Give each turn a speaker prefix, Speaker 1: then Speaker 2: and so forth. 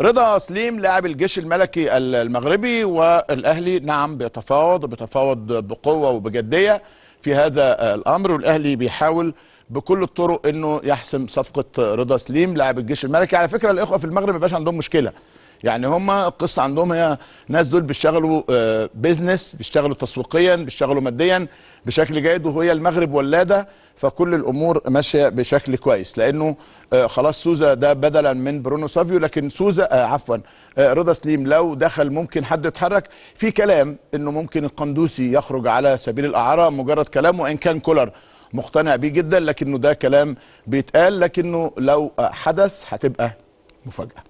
Speaker 1: رضا سليم لاعب الجيش الملكي المغربي والاهلي نعم بيتفاوض بيتفاوض بقوه وبجديه في هذا الامر والاهلي بيحاول بكل الطرق انه يحسم صفقه رضا سليم لاعب الجيش الملكي على فكره الاخوه في المغرب ما عندهم مشكله يعني هم القصه عندهم هي ناس دول بيشتغلوا بيزنس آه، بيشتغلوا تسويقيا بيشتغلوا ماديا بشكل جيد وهي المغرب ولاده فكل الامور ماشيه بشكل كويس لانه آه، خلاص سوزا ده بدلا من برونو سافيو لكن سوزا آه، عفوا رضا سليم لو دخل ممكن حد يتحرك في كلام انه ممكن القندوسي يخرج على سبيل الاعاره مجرد كلام وان كان كولر مقتنع بيه جدا لكنه ده كلام بيتقال لكنه لو حدث هتبقى مفاجاه